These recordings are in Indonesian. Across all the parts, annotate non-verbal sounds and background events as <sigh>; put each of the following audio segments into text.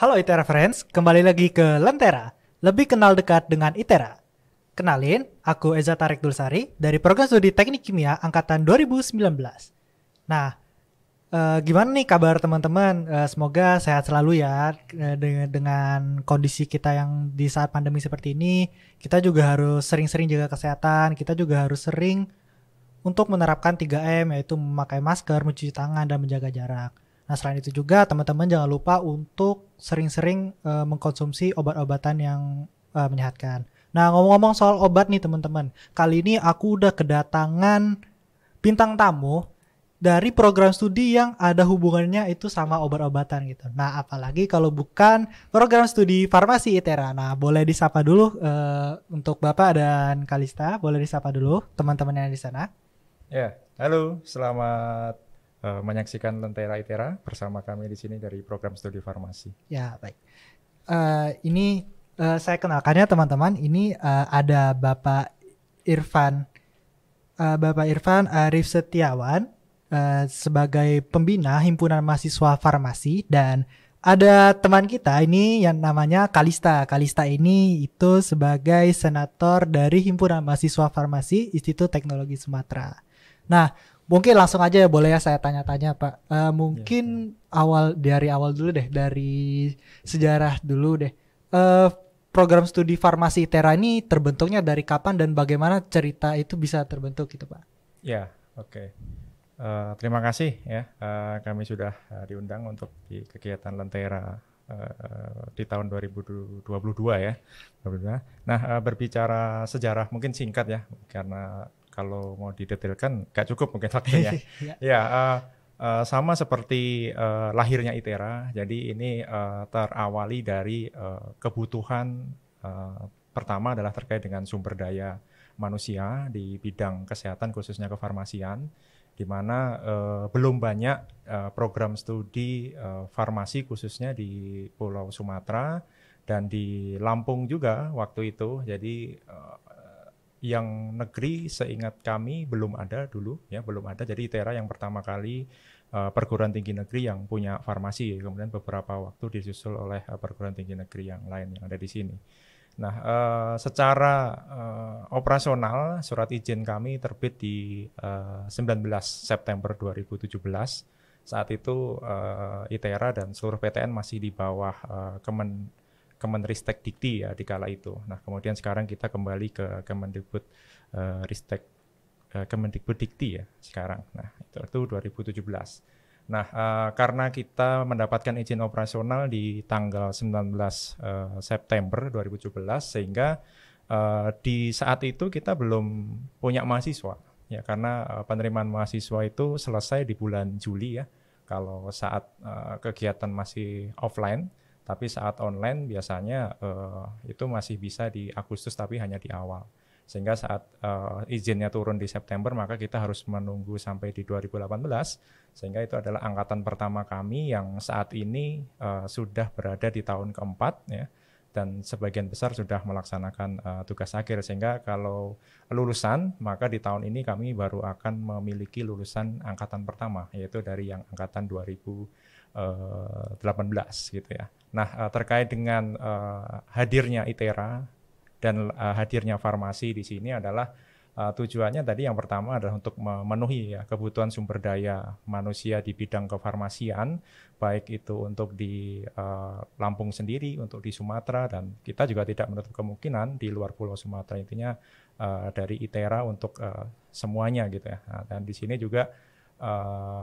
Halo ITERA Friends, kembali lagi ke Lentera, lebih kenal dekat dengan ITERA. Kenalin, aku Eza Tarik Dulsari dari program studi Teknik Kimia angkatan 2019. Nah, eh, gimana nih kabar teman-teman? Eh, semoga sehat selalu ya eh, dengan, dengan kondisi kita yang di saat pandemi seperti ini. Kita juga harus sering-sering jaga kesehatan, kita juga harus sering untuk menerapkan 3M yaitu memakai masker, mencuci tangan, dan menjaga jarak. Nah selain itu juga teman-teman jangan lupa untuk sering-sering uh, mengkonsumsi obat-obatan yang uh, menyehatkan. Nah ngomong-ngomong soal obat nih teman-teman, kali ini aku udah kedatangan bintang tamu dari program studi yang ada hubungannya itu sama obat-obatan gitu. Nah, apalagi kalau bukan program studi farmasi ITERA. Nah, boleh disapa dulu uh, untuk Bapak dan Kalista, boleh disapa dulu teman-teman yang di sana. Ya, halo, selamat uh, menyaksikan Lentera Itera bersama kami di sini dari program studi farmasi. Ya, baik. Uh, ini uh, saya kenalkannya teman-teman, ini uh, ada Bapak Irfan uh, Bapak Irfan Arif Setiawan uh, sebagai pembina Himpunan Mahasiswa Farmasi dan ada teman kita ini yang namanya Kalista. Kalista ini itu sebagai senator dari Himpunan Mahasiswa Farmasi Institut Teknologi Sumatera. Nah, mungkin langsung aja ya boleh ya saya tanya-tanya Pak. Uh, mungkin ya, awal dari awal dulu deh dari sejarah dulu deh. Uh, program studi farmasi ITERA ini terbentuknya dari kapan dan bagaimana cerita itu bisa terbentuk gitu Pak? Ya, oke. Okay. Uh, eh, terima kasih ya uh, kami sudah uh, diundang untuk di kegiatan Lentera uh, di tahun 2022 ya. Nah, berbicara sejarah mungkin singkat ya karena kalau mau didetailkan gak cukup mungkin waktunya. ya, uh, <laughs> uh, sama seperti uh, lahirnya ITERA. Jadi ini uh, terawali dari uh, kebutuhan uh, pertama adalah terkait dengan sumber daya manusia di bidang kesehatan khususnya kefarmasian di mana uh, belum banyak uh, program studi uh, farmasi khususnya di Pulau Sumatera dan di Lampung juga waktu itu. Jadi yang negeri seingat kami belum ada dulu ya belum ada jadi ITERA yang pertama kali uh, perguruan tinggi negeri yang punya farmasi kemudian beberapa waktu disusul oleh uh, perguruan tinggi negeri yang lain yang ada di sini nah uh, secara uh, operasional surat izin kami terbit di uh, 19 September 2017 saat itu uh, ITERA dan seluruh PTN masih di bawah uh, Kemen Kemenristek Dikti ya di kala itu. Nah, kemudian sekarang kita kembali ke Kemendikbud uh, Ristek uh, Kemendikbud Dikti ya sekarang. Nah, itu, itu 2017. Nah, uh, karena kita mendapatkan izin operasional di tanggal 19 uh, September 2017 sehingga uh, di saat itu kita belum punya mahasiswa ya karena uh, penerimaan mahasiswa itu selesai di bulan Juli ya kalau saat uh, kegiatan masih offline tapi saat online biasanya uh, itu masih bisa di Agustus tapi hanya di awal. Sehingga saat uh, izinnya turun di September maka kita harus menunggu sampai di 2018 sehingga itu adalah angkatan pertama kami yang saat ini uh, sudah berada di tahun keempat ya dan sebagian besar sudah melaksanakan uh, tugas akhir sehingga kalau lulusan maka di tahun ini kami baru akan memiliki lulusan angkatan pertama yaitu dari yang angkatan 2000 2018 eh, gitu ya. Nah, eh, terkait dengan eh, hadirnya ITERA dan hadirnya farmasi di sini adalah tujuannya tadi yang pertama adalah untuk memenuhi ya kebutuhan sumber daya manusia di bidang kefarmasian, baik itu untuk di Lampung sendiri, untuk di Sumatera dan kita juga tidak menutup kemungkinan di luar Pulau Sumatera intinya dari ITERA untuk semuanya gitu ya. Nah, dan di sini juga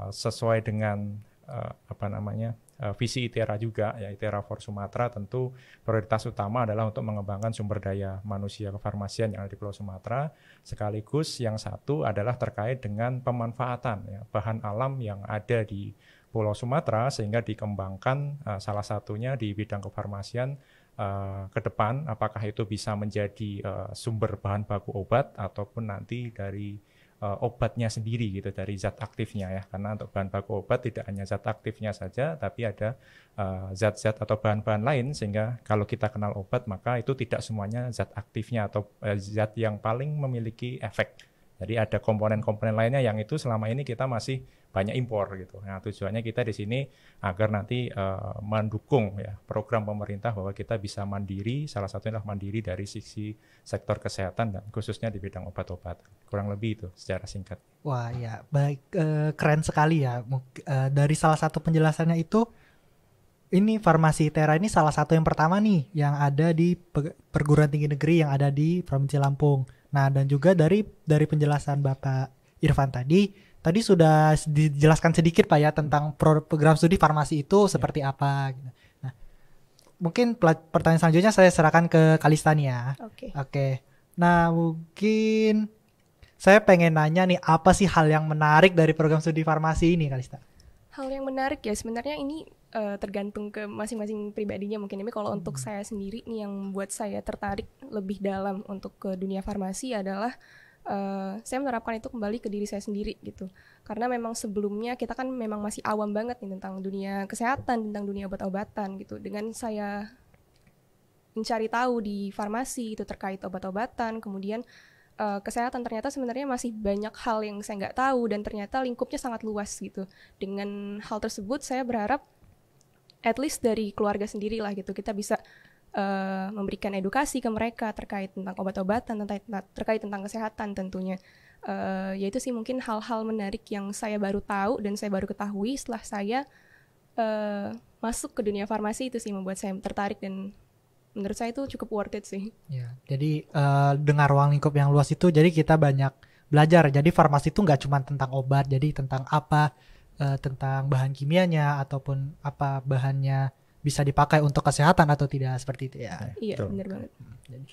sesuai dengan uh, apa namanya uh, visi ITERA juga ya ITERA for Sumatera tentu prioritas utama adalah untuk mengembangkan sumber daya manusia kefarmasian yang ada di Pulau Sumatera sekaligus yang satu adalah terkait dengan pemanfaatan ya, bahan alam yang ada di Pulau Sumatera sehingga dikembangkan uh, salah satunya di bidang kefarmasian Uh, ke depan apakah itu bisa menjadi uh, sumber bahan baku obat ataupun nanti dari uh, obatnya sendiri gitu dari zat aktifnya ya karena untuk bahan baku obat tidak hanya zat aktifnya saja tapi ada eh, zat-zat uh, atau bahan-bahan lain sehingga kalau kita kenal obat maka itu tidak semuanya zat aktifnya atau uh, zat yang paling memiliki efek jadi ada komponen-komponen lainnya yang itu selama ini kita masih banyak impor gitu. Nah tujuannya kita di sini agar nanti uh, mendukung ya program pemerintah bahwa kita bisa mandiri. Salah satunya adalah mandiri dari sisi sektor kesehatan dan khususnya di bidang obat obat Kurang lebih itu secara singkat. Wah ya baik uh, keren sekali ya. Uh, dari salah satu penjelasannya itu ini farmasi Tera ini salah satu yang pertama nih yang ada di perguruan tinggi negeri yang ada di Provinsi Lampung. Nah, dan juga dari dari penjelasan Bapak Irfan tadi, tadi sudah dijelaskan sedikit Pak ya tentang program studi farmasi itu iya. seperti yeah. apa gitu. Nah, mungkin pertanyaan selanjutnya saya serahkan ke Kalistania. ya. Oke. Okay. Oke. Okay. Nah, mungkin saya pengen nanya nih apa sih hal yang menarik dari program studi farmasi ini Kalista? Hal yang menarik ya sebenarnya ini uh, tergantung ke masing-masing pribadinya mungkin ini kalau hmm. untuk saya sendiri nih yang buat saya tertarik lebih dalam untuk ke dunia farmasi adalah uh, saya menerapkan itu kembali ke diri saya sendiri gitu karena memang sebelumnya kita kan memang masih awam banget nih tentang dunia kesehatan tentang dunia obat-obatan gitu dengan saya mencari tahu di farmasi itu terkait obat-obatan kemudian uh, kesehatan ternyata sebenarnya masih banyak hal yang saya nggak tahu dan ternyata lingkupnya sangat luas gitu dengan hal tersebut saya berharap at least dari keluarga sendiri lah gitu kita bisa uh, memberikan edukasi ke mereka terkait tentang obat-obatan terkait tentang kesehatan tentunya uh, eh, yaitu sih mungkin hal-hal menarik yang saya baru tahu dan saya baru ketahui setelah saya uh, masuk ke dunia farmasi itu sih membuat saya tertarik dan menurut saya itu cukup worth it sih. Ya, jadi uh, dengar ruang lingkup yang luas itu jadi kita banyak belajar. Jadi farmasi itu nggak cuma tentang obat, jadi tentang apa uh, tentang bahan kimianya ataupun apa bahannya bisa dipakai untuk kesehatan atau tidak seperti itu ya. Iya, iya benar banget. Hmm, Oke,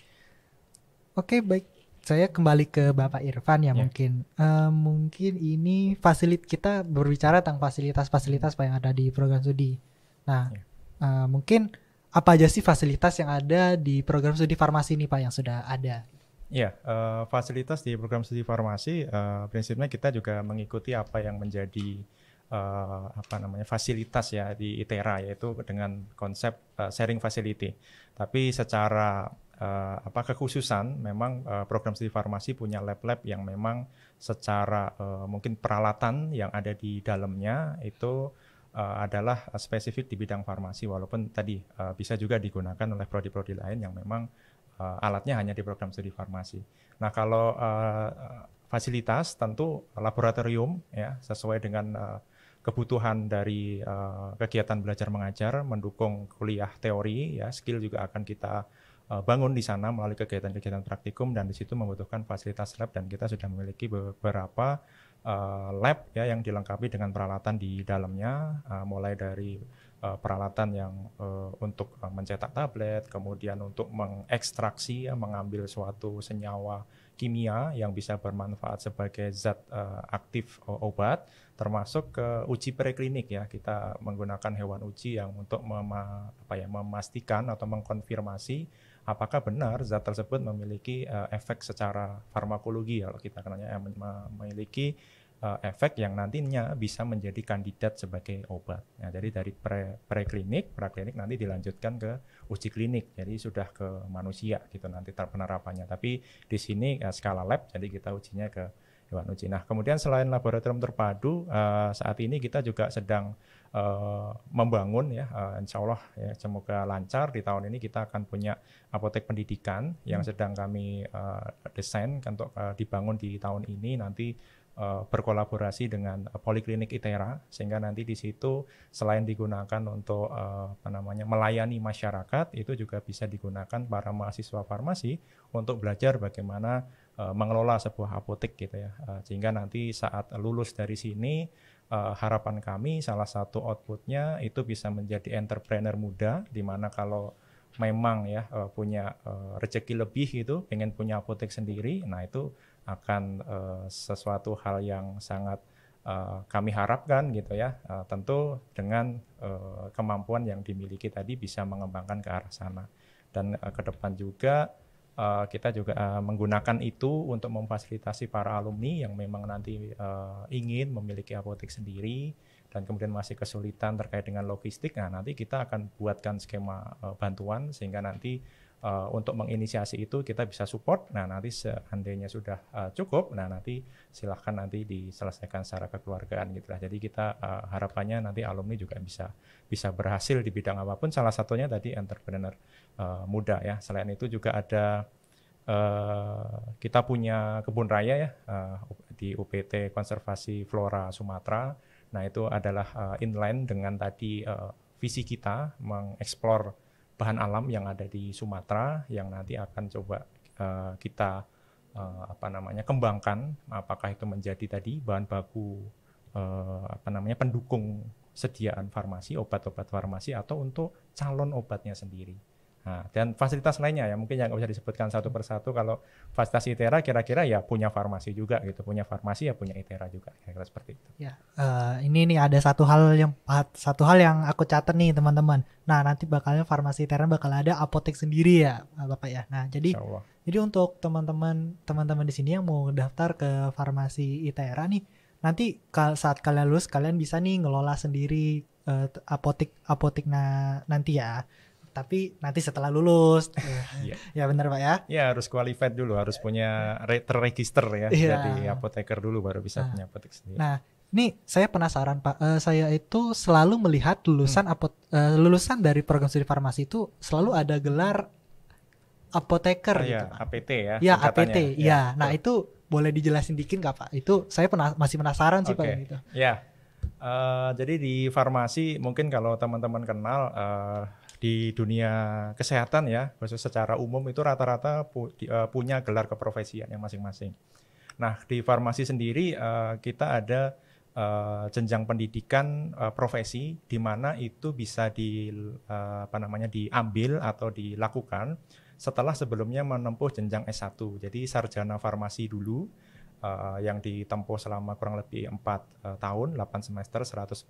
okay, baik. Saya kembali ke Bapak Irfan ya yeah. mungkin. Uh, mungkin ini fasilit kita berbicara tentang fasilitas-fasilitas apa yang ada di program studi. Nah, uh, mungkin apa aja sih fasilitas yang ada di program studi farmasi ini Pak yang sudah ada? Ya, uh, fasilitas di program studi farmasi uh, prinsipnya kita juga mengikuti apa yang menjadi uh, apa namanya fasilitas ya di ITERA yaitu dengan konsep uh, sharing facility. Tapi secara uh, apa kekhususan memang uh, program studi farmasi punya lab-lab yang memang secara uh, mungkin peralatan yang ada di dalamnya itu uh, adalah spesifik di bidang farmasi walaupun tadi uh, bisa juga digunakan oleh prodi-prodi lain yang memang uh, alatnya hanya di program studi farmasi. Nah, kalau uh, fasilitas tentu laboratorium ya sesuai dengan uh, kebutuhan dari uh, kegiatan belajar mengajar, mendukung kuliah teori, ya skill juga akan kita eh, bangun di sana melalui kegiatan-kegiatan praktikum dan di situ membutuhkan fasilitas lab dan kita sudah memiliki beberapa uh, lab ya yang dilengkapi dengan peralatan di dalamnya uh, mulai dari uh, peralatan yang uh, untuk mencetak tablet kemudian untuk mengekstraksi ya mengambil suatu senyawa kimia yang bisa bermanfaat sebagai zat uh, aktif eh, obat, termasuk ke uji preklinik ya. Kita menggunakan hewan uji yang untuk mema, apa ya, memastikan atau mengkonfirmasi apakah benar zat tersebut memiliki uh, efek secara farmakologi kalau kita kenanya memiliki uh, efek yang nantinya bisa menjadi kandidat sebagai obat. Nah, jadi dari pre preklinik, praklinik nanti dilanjutkan ke uji klinik. Jadi sudah ke manusia gitu nanti penerapannya. Tapi di sini uh, skala lab, jadi kita ujinya ke hewan uji. Nah, kemudian selain laboratorium terpadu, uh, saat ini kita juga sedang uh, membangun ya, uh, insya Allah ya, semoga lancar di tahun ini kita akan punya apotek pendidikan yang hmm. sedang kami uh, desain untuk uh, dibangun di tahun ini nanti Eh, berkolaborasi dengan eh, Poliklinik ITERA sehingga nanti di situ selain digunakan untuk eh, apa namanya melayani masyarakat itu juga bisa digunakan para mahasiswa farmasi untuk belajar bagaimana mengelola sebuah apotek gitu ya sehingga nanti saat lulus dari sini harapan kami salah satu outputnya itu bisa menjadi entrepreneur muda di mana kalau memang ya punya rezeki lebih gitu pengen punya apotek sendiri nah itu akan uh, sesuatu hal yang sangat uh, kami harapkan gitu ya. Uh, tentu dengan uh, kemampuan yang dimiliki tadi bisa mengembangkan ke arah sana. Dan uh, ke depan juga uh, kita juga uh, menggunakan itu untuk memfasilitasi para alumni yang memang nanti uh, ingin memiliki apotek sendiri dan kemudian masih kesulitan terkait dengan logistik. Nah, nanti kita akan buatkan skema uh, bantuan sehingga nanti Eh, untuk menginisiasi itu kita bisa support. Nah nanti seandainya sudah uh, cukup, nah nanti silahkan nanti diselesaikan secara kekeluargaan gitu lah. Jadi kita uh, harapannya nanti alumni juga bisa bisa berhasil di bidang apapun. Salah satunya tadi entrepreneur uh, muda ya. Selain itu juga ada Uh, kita punya kebun raya ya uh, di UPT Konservasi Flora Sumatera. Nah itu adalah uh, inline dengan tadi uh, visi kita mengeksplor bahan alam yang ada di Sumatera yang nanti akan coba uh, kita uh, apa namanya kembangkan apakah itu menjadi tadi bahan baku uh, apa namanya pendukung sediaan farmasi obat-obat farmasi atau untuk calon obatnya sendiri. Nah, dan fasilitas lainnya ya mungkin yang nggak bisa disebutkan satu persatu kalau fasilitas ITERA kira-kira ya punya farmasi juga gitu punya farmasi ya punya ITERA juga kira-kira seperti itu. Ya uh, ini nih ada satu hal yang satu hal yang aku catat nih teman-teman. Nah nanti bakalnya farmasi ITERA bakal ada apotek sendiri ya eh, bapak ya. Nah jadi jadi untuk teman-teman teman-teman di sini yang mau daftar ke farmasi ITERA nih nanti saat kalian lulus kalian bisa nih ngelola sendiri uh, apotek apotek nah nanti ya tapi nanti setelah lulus. yeah. <laughs> ya benar Pak ya? Ya harus qualified dulu, harus punya terregister ya. Yeah. Jadi apoteker dulu baru bisa nah. punya apotek sendiri. Nah, ini saya penasaran Pak. Uh, saya itu selalu melihat lulusan hmm. apot uh, lulusan dari program studi farmasi itu selalu ada gelar apoteker ah, Iya gitu, APT ya. Ya, APT. Ya. ya. Nah, itu boleh dijelasin dikit nggak Pak? Itu saya penas masih penasaran sih okay. Pak gitu. Ya. Uh, jadi di farmasi mungkin kalau teman-teman kenal uh, di dunia kesehatan ya, secara umum itu rata-rata pu, uh, punya gelar keprofesian yang masing-masing. Nah, di farmasi sendiri uh, kita ada uh, jenjang pendidikan uh, profesi di mana itu bisa di uh, apa namanya diambil atau dilakukan setelah sebelumnya menempuh jenjang S1. Jadi sarjana farmasi dulu uh, yang ditempuh selama kurang lebih 4 uh, tahun, 8 semester 144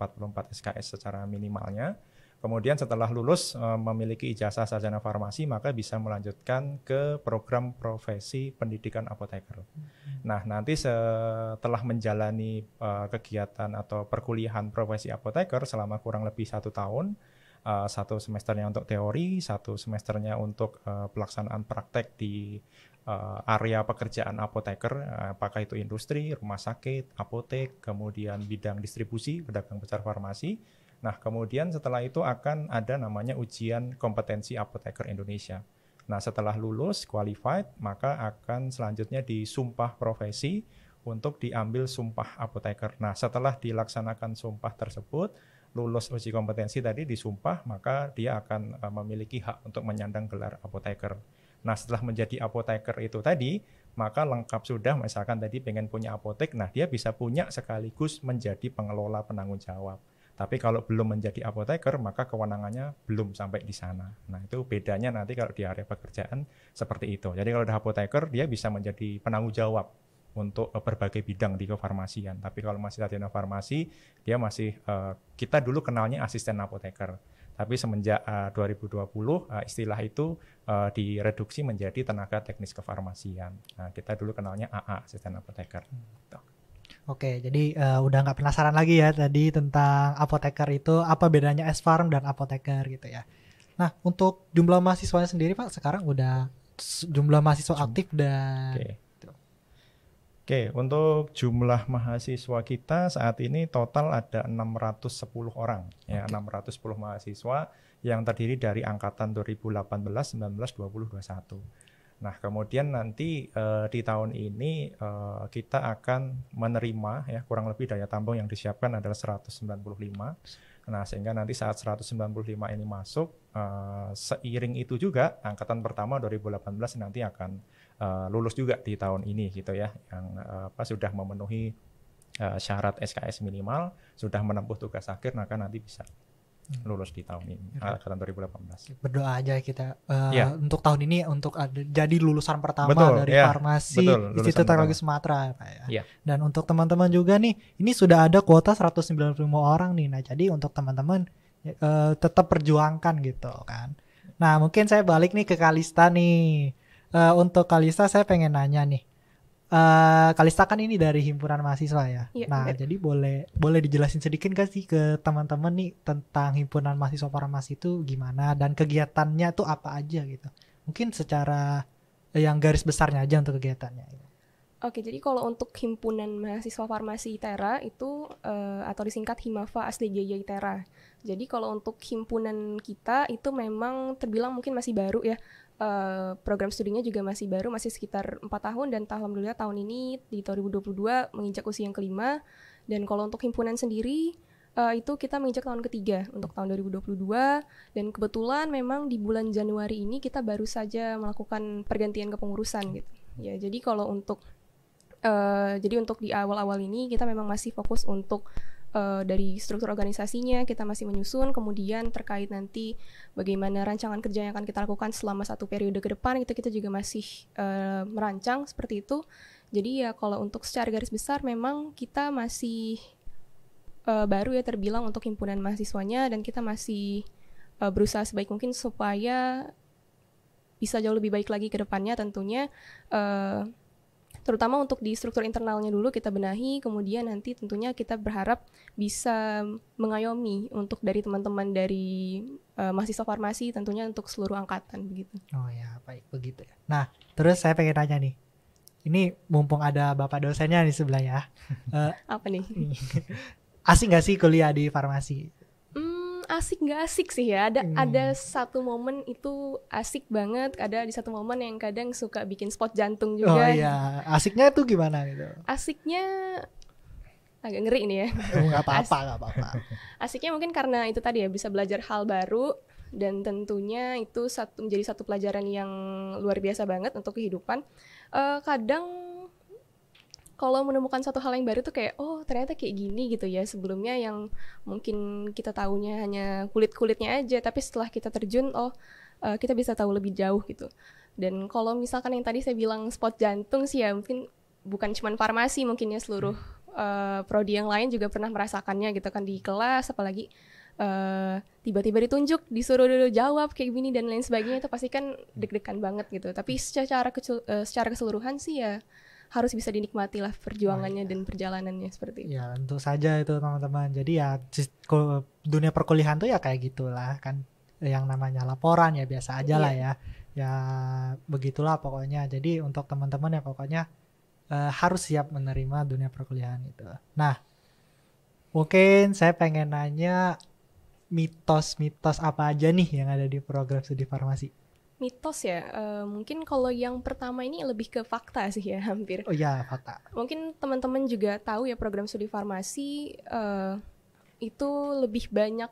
SKS secara minimalnya Kemudian setelah lulus eh, memiliki ijazah sarjana farmasi maka bisa melanjutkan ke program profesi pendidikan apoteker. Hmm. Nah, nanti setelah menjalani eh, kegiatan atau perkuliahan profesi apoteker selama kurang lebih satu tahun, eh, satu semesternya untuk teori, satu semesternya untuk pelaksanaan praktek di area pekerjaan apoteker, apakah itu industri, rumah sakit, apotek, kemudian bidang distribusi, pedagang besar farmasi Nah, kemudian setelah itu akan ada namanya ujian kompetensi apoteker Indonesia. Nah, setelah lulus qualified, maka akan selanjutnya disumpah profesi untuk diambil sumpah apoteker. Nah, setelah dilaksanakan sumpah tersebut, lulus uji kompetensi tadi disumpah, maka dia akan eh, memiliki hak untuk menyandang gelar apoteker. Nah, setelah menjadi apoteker itu tadi, maka lengkap sudah misalkan tadi pengen punya apotek, nah dia bisa punya sekaligus menjadi pengelola penanggung jawab. Tapi kalau belum menjadi apoteker, maka kewenangannya belum sampai di sana. Nah, itu bedanya nanti kalau di area pekerjaan seperti itu. Jadi kalau ada apoteker, dia bisa menjadi penanggung jawab untuk eh, berbagai bidang di kefarmasian. Tapi kalau masih sarjana farmasi, dia masih eh, kita dulu kenalnya asisten apoteker. Tapi semenjak uh, 2020 uh, istilah itu eh, direduksi menjadi tenaga teknis kefarmasian. Nah, kita dulu kenalnya AA asisten apoteker. Hmm. Oke, jadi uh, udah nggak penasaran lagi ya tadi tentang apoteker itu apa bedanya S Farm dan apoteker gitu ya. Nah, untuk jumlah mahasiswanya sendiri Pak sekarang udah jumlah mahasiswa aktif dan Oke. Gitu. Oke, untuk jumlah mahasiswa kita saat ini total ada 610 orang ya, Oke. 610 mahasiswa yang terdiri dari angkatan 2018, 19, 20, 21. Nah, kemudian nanti uh, di tahun ini uh, kita akan menerima ya kurang lebih daya tampung yang disiapkan adalah 195. Nah, sehingga nanti saat 195 ini masuk uh, seiring itu juga angkatan pertama 2018 nanti akan uh, lulus juga di tahun ini gitu ya yang uh, apa sudah memenuhi uh, syarat SKS minimal, sudah menempuh tugas akhir maka nanti bisa lulus di tahun ini iya. angkatan 2018. Berdoa aja ya kita uh, ya. untuk tahun ini untuk ada, jadi lulusan pertama betul, dari ya. farmasi Institut Teknologi Sumatera ya, Pak ya. Iya. Dan untuk teman-teman juga nih, ini sudah ada kuota 195 orang nih. Nah, jadi untuk teman-teman uh, tetap perjuangkan gitu kan. Nah, mungkin saya balik nih ke Kalista nih. Uh, untuk Kalista saya pengen nanya nih uh, Kalista kan ini dari himpunan mahasiswa ya. ya nah, jadi boleh boleh dijelasin sedikit gak sih ke teman-teman nih tentang himpunan mahasiswa Paramas itu gimana dan kegiatannya tuh apa aja gitu. Mungkin secara eh, yang garis besarnya aja untuk kegiatannya. Oke, jadi kalau untuk himpunan mahasiswa farmasi ITERA itu uh, atau disingkat HIMAFA asli Jaya ITERA. Jadi kalau untuk himpunan kita itu memang terbilang mungkin masih baru ya Eh, program studinya juga masih baru, masih sekitar 4 tahun dan alhamdulillah tahun ini di tahun 2022 menginjak usia yang kelima. Dan kalau untuk himpunan sendiri uh, itu kita menginjak tahun ketiga untuk tahun 2022 dan kebetulan memang di bulan Januari ini kita baru saja melakukan pergantian kepengurusan gitu. Ya, jadi kalau untuk uh, jadi untuk di awal-awal ini kita memang masih fokus untuk Eh, dari struktur organisasinya kita masih menyusun kemudian terkait nanti bagaimana rancangan kerja yang akan kita lakukan selama satu periode ke depan itu kita juga masih uh, merancang seperti itu jadi ya kalau untuk secara garis besar memang kita masih uh, baru ya terbilang untuk himpunan mahasiswanya dan kita masih uh, berusaha sebaik mungkin supaya bisa jauh lebih baik lagi ke depannya tentunya uh, terutama untuk di struktur internalnya dulu kita benahi kemudian nanti tentunya kita berharap bisa mengayomi untuk dari teman-teman dari uh, mahasiswa farmasi tentunya untuk seluruh angkatan begitu oh ya baik begitu ya nah terus saya pengen tanya nih ini mumpung ada bapak dosennya di sebelah ya uh, <laughs> apa nih <laughs> asing gak sih kuliah di farmasi asik nggak asik sih ya. Ada hmm. ada satu momen itu asik banget. Ada di satu momen yang kadang suka bikin spot jantung oh juga. Oh iya, asiknya tuh gimana gitu? Asiknya agak ngeri ini ya. Oh, nggak apa-apa, nggak apa-apa. <laughs> Asiknya mungkin karena itu tadi ya bisa belajar hal baru dan tentunya itu satu menjadi satu pelajaran yang luar biasa banget untuk kehidupan. Uh, kadang kalau menemukan satu hal yang baru tuh kayak oh ternyata kayak gini gitu ya sebelumnya yang mungkin kita tahunya hanya kulit kulitnya aja tapi setelah kita terjun oh uh, kita bisa tahu lebih jauh gitu dan kalau misalkan yang tadi saya bilang spot jantung sih ya mungkin bukan cuma farmasi mungkin ya seluruh uh, prodi yang lain juga pernah merasakannya gitu kan di kelas apalagi tiba eh, tiba-tiba ditunjuk disuruh dulu jawab kayak gini dan lain sebagainya itu pasti kan deg-degan banget gitu tapi secara kecil, uh, secara keseluruhan sih ya harus bisa dinikmati lah perjuangannya oh, iya. dan perjalanannya seperti itu. Ya tentu saja itu teman-teman. Jadi ya dunia perkuliahan tuh ya kayak gitulah kan yang namanya laporan ya biasa aja yeah. lah iya. ya. Ya begitulah pokoknya. Jadi untuk teman-teman ya pokoknya uh, harus siap menerima dunia perkuliahan itu. Nah, mungkin saya pengen nanya mitos-mitos apa aja nih yang ada di program studi farmasi? mitos ya uh, mungkin kalau yang pertama ini lebih ke fakta <laughs> sih ya hampir oh ya fakta mungkin teman-teman juga tahu ya program studi farmasi uh, itu lebih banyak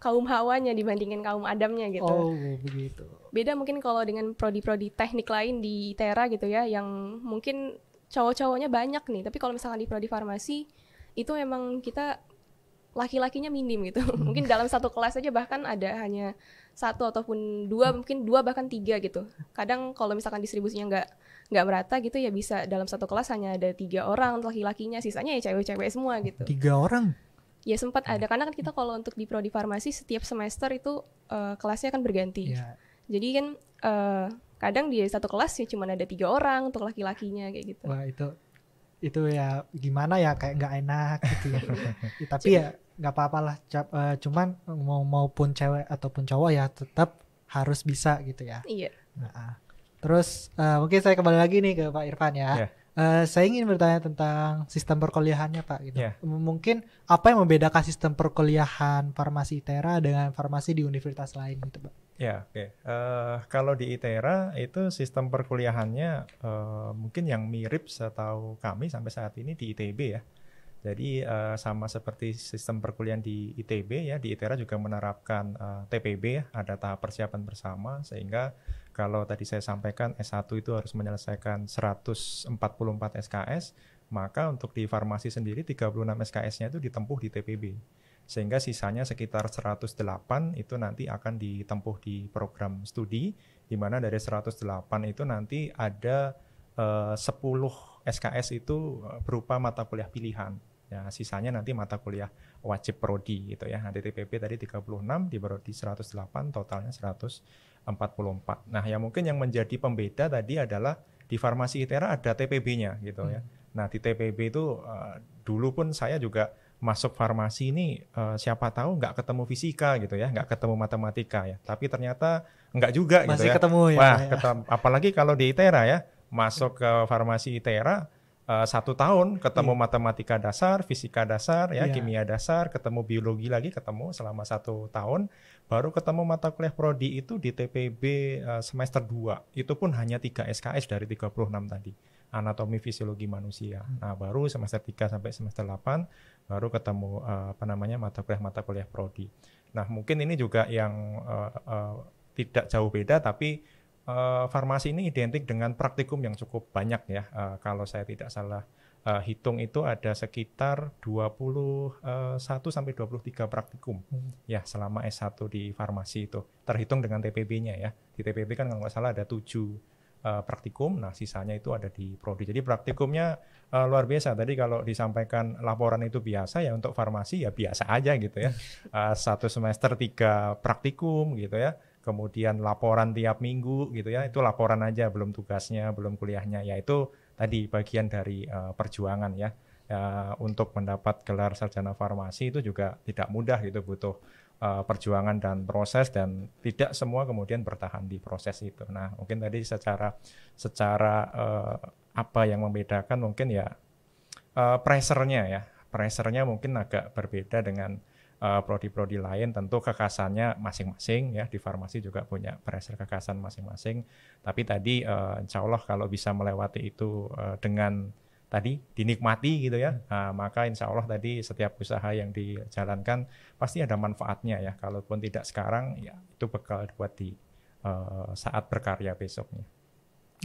kaum hawanya dibandingin kaum adamnya gitu oh begitu beda mungkin kalau dengan prodi-prodi teknik lain di tera gitu ya yang mungkin cowok-cowoknya banyak nih tapi kalau misalkan di prodi farmasi itu emang kita laki-lakinya minim gitu. Hmm. mungkin dalam satu kelas aja bahkan ada hanya satu ataupun dua, hmm. mungkin dua bahkan tiga gitu. Kadang kalau misalkan distribusinya nggak nggak merata gitu ya bisa dalam satu kelas hanya ada tiga orang laki-lakinya, sisanya ya cewek-cewek semua gitu. Tiga orang? Ya sempat ada hmm. karena kan kita kalau untuk di prodi farmasi setiap semester itu uh, kelasnya akan berganti. Yeah. Jadi kan uh, kadang di satu kelas ya cuma ada tiga orang untuk laki-lakinya kayak gitu. Wah itu itu ya gimana ya kayak nggak enak gitu ya. <laughs> tapi ya nggak apa apalah lah uh, cuman mau maupun cewek ataupun cowok ya tetap harus bisa gitu ya iya nah, terus uh, mungkin saya kembali lagi nih ke Pak Irfan ya yeah. Iya. Uh, saya ingin bertanya tentang sistem perkuliahannya Pak gitu. Yeah. Mungkin apa yang membedakan sistem perkuliahan farmasi ITERA dengan farmasi di universitas lain gitu Pak? Ya, oke. Okay. Uh, eh, kalau di ITERA itu sistem perkuliahannya uh, mungkin yang mirip setahu kami sampai saat ini di ITB ya. Jadi uh, sama seperti sistem perkuliahan di ITB ya, di ITERA juga menerapkan uh, eh, TPB ya, ada tahap persiapan bersama sehingga kalau tadi saya sampaikan S1 itu harus menyelesaikan 144 SKS, maka untuk di farmasi sendiri 36 SKS-nya itu ditempuh di TPB. Sehingga sisanya sekitar 108 itu nanti akan ditempuh di program studi, di mana dari 108 itu nanti ada eh, 10 SKS itu eh, berupa mata kuliah pilihan. Ya, sisanya nanti mata kuliah wajib prodi gitu ya. Nah, DTPP tadi 36, di prodi 108, totalnya 144. Nah, yang mungkin yang menjadi pembeda tadi adalah di Farmasi ITERA ada TPB-nya gitu ya. hmm. ya. Nah, di TPB itu uh, dulu pun saya juga masuk farmasi ini uh, siapa tahu nggak ketemu fisika gitu ya, nggak ketemu matematika ya. Tapi ternyata nggak juga gitu Masih gitu ketemu ya. Wah, ya. Ketem apalagi kalau di ITERA ya, masuk ke farmasi ITERA Eh, satu tahun ketemu yeah. matematika dasar, fisika dasar, ya yeah. kimia dasar, ketemu biologi lagi, ketemu selama satu tahun, baru ketemu mata kuliah prodi itu di TPB uh, eh, semester 2. Itu pun hanya 3 SKS dari 36 tadi. Anatomi fisiologi manusia. Hmm. Nah, baru semester 3 sampai semester 8 baru ketemu uh, apa namanya mata kuliah mata kuliah prodi. Nah, mungkin ini juga yang uh, uh, tidak jauh beda tapi uh, farmasi ini identik dengan praktikum yang cukup banyak ya. Uh, kalau saya tidak salah uh, hitung itu ada sekitar 21 sampai 23 praktikum hmm. ya selama S1 di farmasi itu. Terhitung dengan TPB-nya ya. Di TPB kan kalau nggak salah ada 7 Uh, praktikum, nah sisanya itu ada di prodi. Jadi praktikumnya uh, luar biasa. Tadi kalau disampaikan laporan itu biasa ya untuk farmasi ya biasa aja gitu ya. Uh, satu semester tiga praktikum gitu ya kemudian laporan tiap minggu gitu ya itu laporan aja belum tugasnya belum kuliahnya ya itu tadi bagian dari uh, perjuangan ya uh, untuk mendapat gelar sarjana farmasi itu juga tidak mudah gitu butuh uh, perjuangan dan proses dan tidak semua kemudian bertahan di proses itu nah mungkin tadi secara secara uh, apa yang membedakan mungkin ya uh, pressernya ya pressernya mungkin agak berbeda dengan Eh, prodi-prodi uh, lain tentu kekasannya masing-masing ya di farmasi juga punya pressure kekasan masing-masing tapi tadi uh, insya Allah kalau bisa melewati itu uh, dengan tadi dinikmati gitu ya uh, maka insya Allah tadi setiap usaha yang dijalankan pasti ada manfaatnya ya kalaupun tidak sekarang ya itu bekal buat di uh, saat berkarya besoknya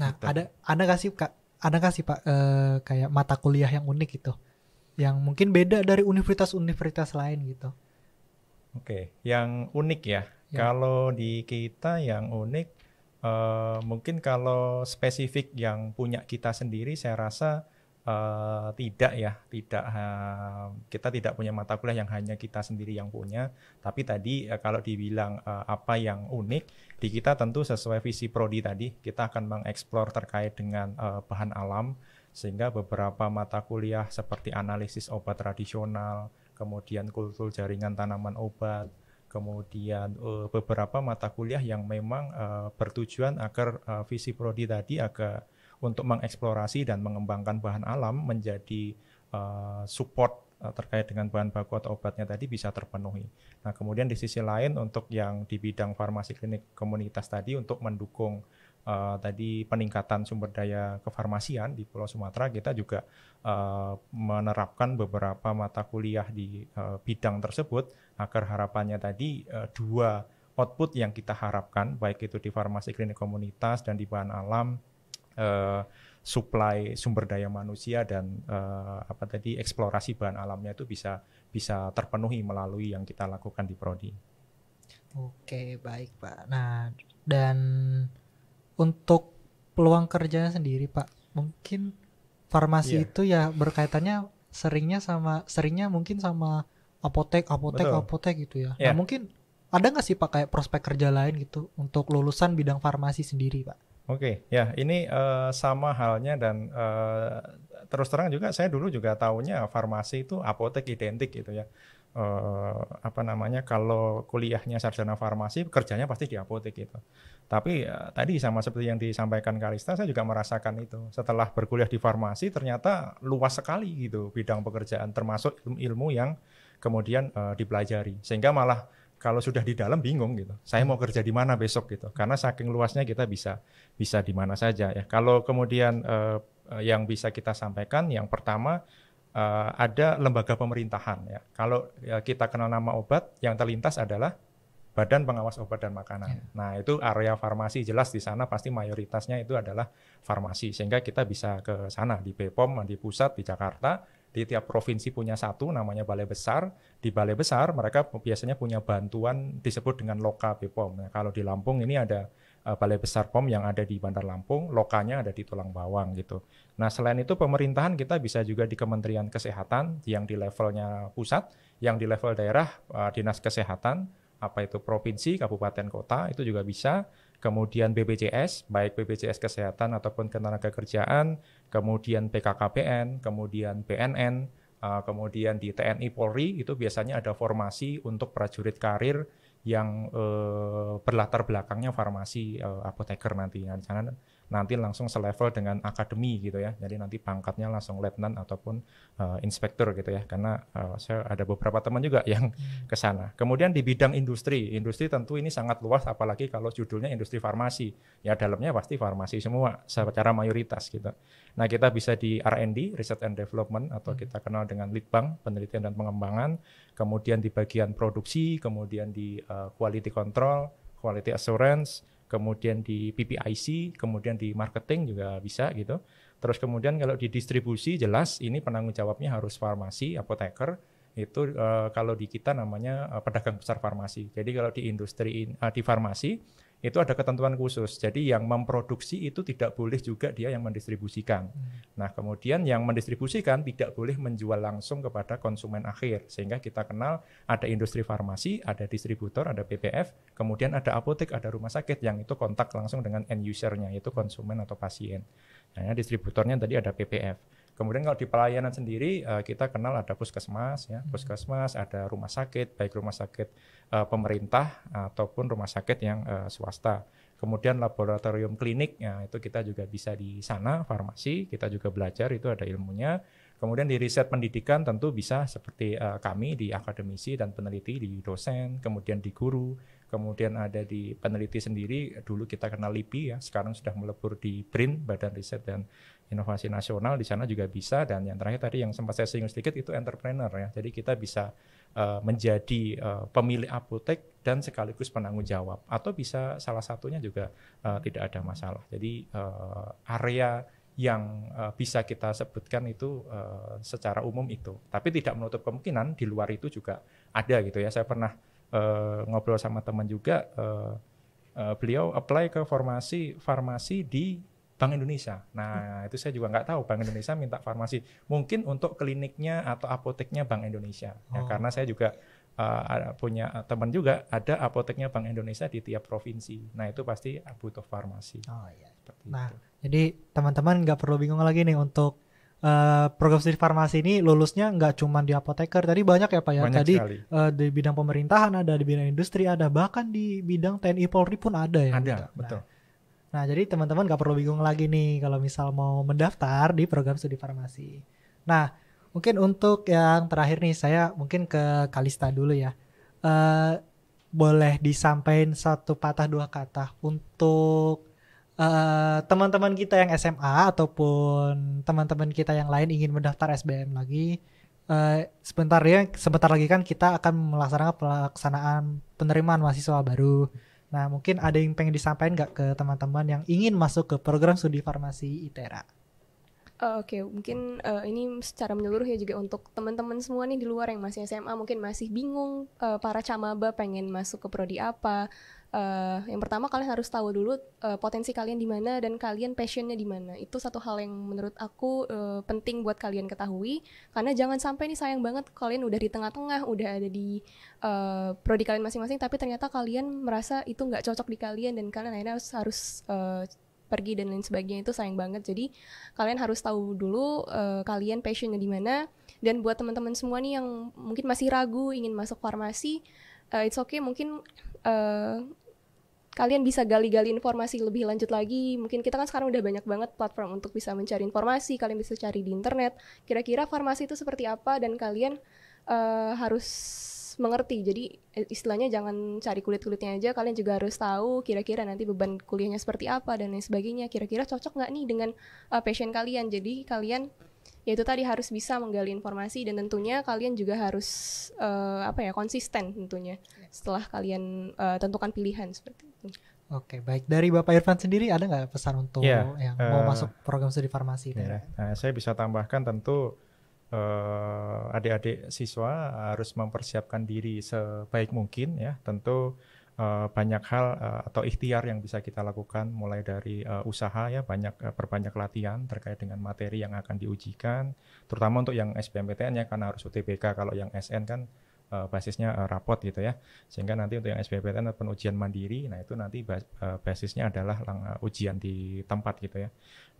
nah gitu. ada ada kasih kak ada kasih pak uh, kayak mata kuliah yang unik gitu yang mungkin beda dari universitas-universitas lain gitu Oke, yang unik ya. Yeah. Kalau di kita yang unik uh, mungkin kalau spesifik yang punya kita sendiri saya rasa uh, tidak ya tidak uh, kita tidak punya mata kuliah yang hanya kita sendiri yang punya tapi tadi uh, kalau dibilang uh, apa yang unik di kita tentu sesuai visi prodi tadi kita akan mengeksplor terkait dengan uh, bahan alam sehingga beberapa mata kuliah seperti analisis obat tradisional kemudian kultur jaringan tanaman obat, kemudian uh, beberapa mata kuliah yang memang uh, bertujuan agar uh, visi prodi tadi agar untuk mengeksplorasi dan mengembangkan bahan alam menjadi uh, support uh, terkait dengan bahan baku atau obatnya tadi bisa terpenuhi. Nah, kemudian di sisi lain untuk yang di bidang farmasi klinik komunitas tadi untuk mendukung uh, tadi peningkatan sumber daya kefarmasian di Pulau Sumatera, kita juga uh, menerapkan beberapa mata kuliah di uh, bidang tersebut agar harapannya tadi uh, dua output yang kita harapkan, baik itu di farmasi klinik komunitas dan di bahan alam, uh, supply sumber daya manusia dan uh, apa tadi eksplorasi bahan alamnya itu bisa bisa terpenuhi melalui yang kita lakukan di prodi. Oke, baik Pak. Nah, dan untuk peluang kerjanya sendiri pak mungkin farmasi yeah. itu ya berkaitannya seringnya sama seringnya mungkin sama apotek apotek Betul. apotek gitu ya yeah. nah mungkin ada nggak sih pak kayak prospek kerja lain gitu untuk lulusan bidang farmasi sendiri pak oke okay. ya ini uh, sama halnya dan uh, terus terang juga saya dulu juga tahunya farmasi itu apotek identik gitu ya Eh, apa namanya kalau kuliahnya sarjana farmasi kerjanya pasti di apotek gitu. Tapi eh, tadi sama seperti yang disampaikan Karista saya juga merasakan itu. Setelah berkuliah di farmasi ternyata luas sekali gitu bidang pekerjaan termasuk ilmu yang kemudian eh, dipelajari. Sehingga malah kalau sudah di dalam bingung gitu. Saya mau kerja di mana besok gitu. Karena saking luasnya kita bisa bisa di mana saja ya. Kalau kemudian eh, eh yang bisa kita sampaikan yang pertama uh, ada lembaga pemerintahan ya. Kalau ya, kita kenal nama obat, yang terlintas adalah Badan Pengawas Obat dan Makanan. Ya. Nah, itu area farmasi jelas di sana pasti mayoritasnya itu adalah farmasi sehingga kita bisa ke sana di BPOM di pusat di Jakarta di tiap provinsi punya satu namanya balai besar di balai besar mereka biasanya punya bantuan disebut dengan loka BPOM nah, kalau di Lampung ini ada uh, Balai Besar POM yang ada di Bandar Lampung, lokanya ada di Tulang Bawang gitu. Nah, selain itu pemerintahan kita bisa juga di Kementerian Kesehatan yang di levelnya pusat, yang di level daerah uh, Dinas Kesehatan, apa itu provinsi, kabupaten, kota itu juga bisa. Kemudian BPJS, baik BPJS Kesehatan ataupun kerjaan, kemudian PKKPN, kemudian BNN, eh, kemudian di TNI Polri itu biasanya ada formasi untuk prajurit karir yang uh, berlatar belakangnya farmasi uh, apoteker nantinya. Karena nanti langsung selevel dengan akademi gitu ya. Jadi nanti pangkatnya langsung letnan ataupun uh, inspektur gitu ya. Karena uh, saya ada beberapa teman juga <laughs> yang hmm. ke sana. Kemudian di bidang industri, industri tentu ini sangat luas apalagi kalau judulnya industri farmasi. Ya dalamnya pasti farmasi semua secara mayoritas gitu. Nah, kita bisa di R&D, research and development atau hmm. kita kenal dengan Litbang, penelitian dan pengembangan, kemudian di bagian produksi, kemudian di uh, quality control, quality assurance kemudian di PPIC, kemudian di marketing juga bisa gitu. Terus kemudian kalau di distribusi jelas ini penanggung jawabnya harus farmasi, apoteker itu uh, kalau di kita namanya uh, pedagang besar farmasi. Jadi kalau di industri uh, di farmasi itu ada ketentuan khusus. Jadi yang memproduksi itu tidak boleh juga dia yang mendistribusikan. Hmm. Nah, kemudian yang mendistribusikan tidak boleh menjual langsung kepada konsumen akhir. Sehingga kita kenal ada industri farmasi, ada distributor, ada PPF, kemudian ada apotek, ada rumah sakit yang itu kontak langsung dengan end usernya, yaitu konsumen atau pasien. Nah, distributornya tadi ada PPF. Kemudian kalau di pelayanan sendiri eh, kita kenal ada puskesmas ya, hmm. puskesmas ada rumah sakit baik rumah sakit eh, pemerintah ataupun rumah sakit yang eh, swasta. Kemudian laboratorium klinik ya, itu kita juga bisa di sana farmasi kita juga belajar itu ada ilmunya. Kemudian di riset pendidikan tentu bisa seperti kami di akademisi dan peneliti di dosen, kemudian di guru, kemudian ada di peneliti sendiri dulu kita kenal LIPI ya, sekarang sudah melebur di BRIN Badan Riset dan inovasi nasional di sana juga bisa dan yang terakhir tadi yang sempat saya singgung sedikit itu entrepreneur ya. Jadi kita bisa uh, menjadi uh, pemilik apotek dan sekaligus penanggung jawab atau bisa salah satunya juga uh, tidak ada masalah. Jadi uh, area yang uh, bisa kita sebutkan itu uh, secara umum itu. Tapi tidak menutup kemungkinan di luar itu juga ada gitu ya. Saya pernah uh, ngobrol sama teman juga uh, uh, beliau apply ke formasi farmasi di Bank Indonesia. Nah, hmm. itu saya juga nggak tahu Bank Indonesia minta farmasi. Mungkin untuk kliniknya atau apoteknya Bank Indonesia. Ya, oh. Ya, karena saya juga uh, punya eh, teman juga ada apoteknya Bank Indonesia di tiap provinsi. Nah, itu pasti butuh farmasi. Oh iya. Seperti nah, itu. jadi teman-teman nggak perlu bingung lagi nih untuk Uh, eh, program studi farmasi ini lulusnya nggak cuma di apoteker tadi banyak ya pak ya banyak tadi uh, di bidang pemerintahan ada di bidang industri ada bahkan di bidang TNI Polri pun ada ya ada gitu. nah, betul nah, Nah, jadi teman-teman gak perlu bingung lagi nih kalau misal mau mendaftar di program studi farmasi. Nah, mungkin untuk yang terakhir nih saya mungkin ke Kalista dulu ya. Uh, boleh disampaikan satu patah dua kata untuk teman eh, teman-teman kita yang SMA ataupun teman-teman kita yang lain ingin mendaftar SBM lagi. Uh, sebentar ya, sebentar lagi kan kita akan melaksanakan pelaksanaan penerimaan mahasiswa baru. Nah, mungkin ada yang pengen disampaikan nggak ke teman-teman yang ingin masuk ke program studi farmasi ITERA? Uh, eh, Oke, okay. mungkin uh, ini secara menyeluruh ya juga untuk teman-teman semua nih di luar yang masih SMA mungkin masih bingung uh, para camaba pengen masuk ke prodi apa, uh, yang pertama kalian harus tahu dulu uh, potensi kalian di mana dan kalian passionnya di mana. Itu satu hal yang menurut aku uh, penting buat kalian ketahui karena jangan sampai nih sayang banget kalian udah di tengah-tengah, udah ada di uh, prodi kalian masing-masing tapi ternyata kalian merasa itu nggak cocok di kalian dan kalian akhirnya harus harus uh, pergi dan lain sebagainya itu sayang banget. Jadi kalian harus tahu dulu uh, kalian passionnya di mana. Dan buat teman-teman semua nih yang mungkin masih ragu ingin masuk farmasi, uh, it's okay mungkin uh, kalian bisa gali-gali informasi lebih lanjut lagi. Mungkin kita kan sekarang udah banyak banget platform untuk bisa mencari informasi, kalian bisa cari di internet. Kira-kira farmasi itu seperti apa dan kalian uh, harus mengerti. Jadi eh, istilahnya jangan cari kulit-kulitnya aja, kalian juga harus tahu kira-kira nanti beban kuliahnya seperti apa dan lain sebagainya. Kira-kira cocok nggak nih dengan uh, passion kalian. Jadi kalian yaitu tadi harus bisa menggali informasi dan tentunya kalian juga harus uh, apa ya konsisten tentunya setelah kalian uh, tentukan pilihan seperti Oke, baik. Dari Bapak Irfan sendiri ada nggak pesan untuk yeah, yang uh, mau eh, masuk program studi farmasi? Yeah. Iya. Nah, saya bisa tambahkan tentu uh, adik-adik siswa harus mempersiapkan diri sebaik mungkin ya. Tentu uh, banyak hal uh, atau ikhtiar yang bisa kita lakukan mulai dari uh, usaha ya, banyak uh, perbanyak latihan terkait dengan materi yang akan diujikan, terutama untuk yang SBMPTN ya karena harus UTBK kalau yang SN kan uh, basisnya uh, rapot gitu ya. Sehingga nanti untuk yang SBMPTN ujian mandiri, nah itu nanti bas, uh, basisnya adalah lang, ujian di tempat gitu ya.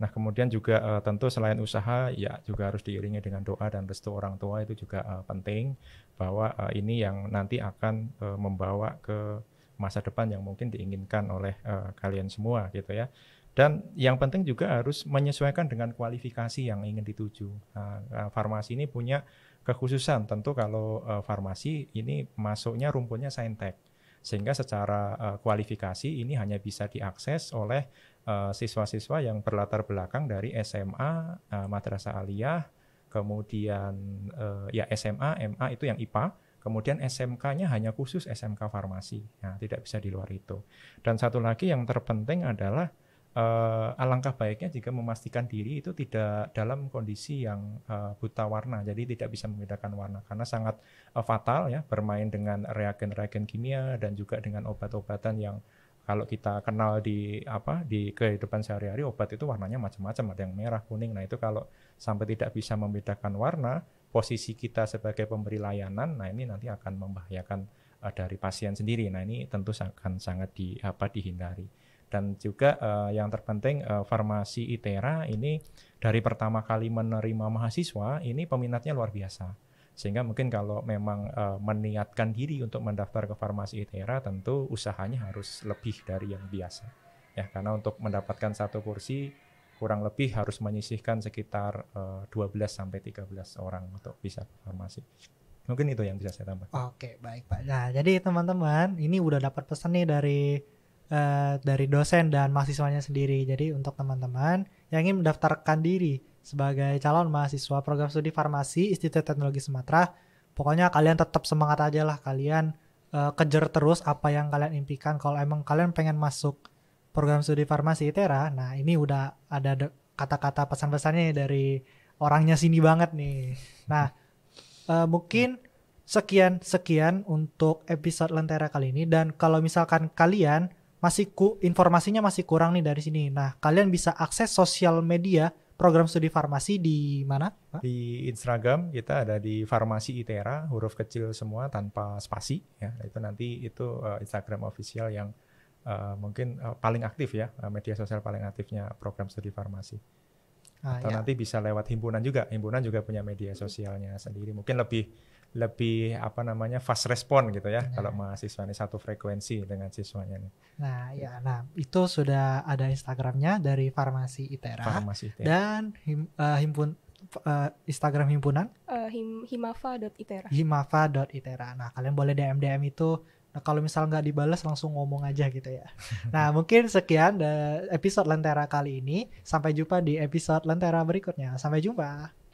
Nah kemudian juga uh, tentu selain usaha ya juga harus diiringi dengan doa dan restu orang tua itu juga uh, penting bahwa uh, ini yang nanti akan uh, membawa ke masa depan yang mungkin diinginkan oleh uh, kalian semua gitu ya dan yang penting juga harus menyesuaikan dengan kualifikasi yang ingin dituju. Nah, farmasi ini punya kekhususan tentu kalau uh, farmasi ini masuknya rumpunnya saintek sehingga secara uh, kualifikasi ini hanya bisa diakses oleh siswa eh, siswa-siswa yang berlatar belakang dari SMA, uh, madrasah aliyah, kemudian uh, ya SMA, MA itu yang IPA, kemudian SMK-nya hanya khusus SMK farmasi, nah, tidak bisa di luar itu. Dan satu lagi yang terpenting adalah uh, alangkah baiknya jika memastikan diri itu tidak dalam kondisi yang uh, buta warna, jadi tidak bisa membedakan warna karena sangat uh, fatal ya bermain dengan reagen-reagen kimia dan juga dengan obat-obatan yang kalau kita kenal di apa di kehidupan sehari-hari obat itu warnanya macam-macam ada yang merah kuning nah itu kalau sampai tidak bisa membedakan warna posisi kita sebagai pemberi layanan nah ini nanti akan membahayakan dari pasien sendiri nah ini tentu akan sangat di apa dihindari dan juga uh, yang terpenting uh, farmasi ITERA ini dari pertama kali menerima mahasiswa ini peminatnya luar biasa sehingga mungkin kalau memang uh, meniatkan diri untuk mendaftar ke farmasi ITERA tentu usahanya harus lebih dari yang biasa ya karena untuk mendapatkan satu kursi kurang lebih harus menyisihkan sekitar uh, 12 sampai 13 orang untuk bisa ke farmasi. Mungkin itu yang bisa saya tambah. Oke, baik Pak. Nah, jadi teman-teman, ini udah dapat pesan nih dari uh, dari dosen dan mahasiswanya sendiri. Jadi untuk teman-teman yang ingin mendaftarkan diri sebagai calon mahasiswa program studi farmasi Institut Teknologi Sumatera, pokoknya kalian tetap semangat aja lah kalian uh, kejar terus apa yang kalian impikan. Kalau emang kalian pengen masuk program studi farmasi ITERA, nah ini udah ada kata-kata pesan-pesannya dari orangnya sini banget nih. Nah, uh, mungkin sekian sekian untuk episode Lentera kali ini dan kalau misalkan kalian masih ku, informasinya masih kurang nih dari sini. Nah, kalian bisa akses sosial media program studi farmasi di mana? Di Instagram kita ada di Farmasi Itera, huruf kecil semua tanpa spasi ya. Itu nanti itu uh, Instagram official yang uh, mungkin uh, paling aktif ya, media sosial paling aktifnya program studi farmasi. Ah, Atau ya. nanti bisa lewat himpunan juga. Himpunan juga punya media sosialnya sendiri. Mungkin lebih lebih apa namanya fast respon gitu ya nah. kalau mahasiswa ini satu frekuensi dengan siswanya nih. Nah ya, nah itu sudah ada Instagramnya dari Farmasi Itera, Farmasi Itera. dan him, uh, himpun uh, Instagram himpunan uh, him, dot Himafa.itera. Nah kalian boleh DM DM itu. Nah, kalau misal nggak dibalas langsung ngomong aja gitu ya. <laughs> nah mungkin sekian episode Lentera kali ini. Sampai jumpa di episode Lentera berikutnya. Sampai jumpa.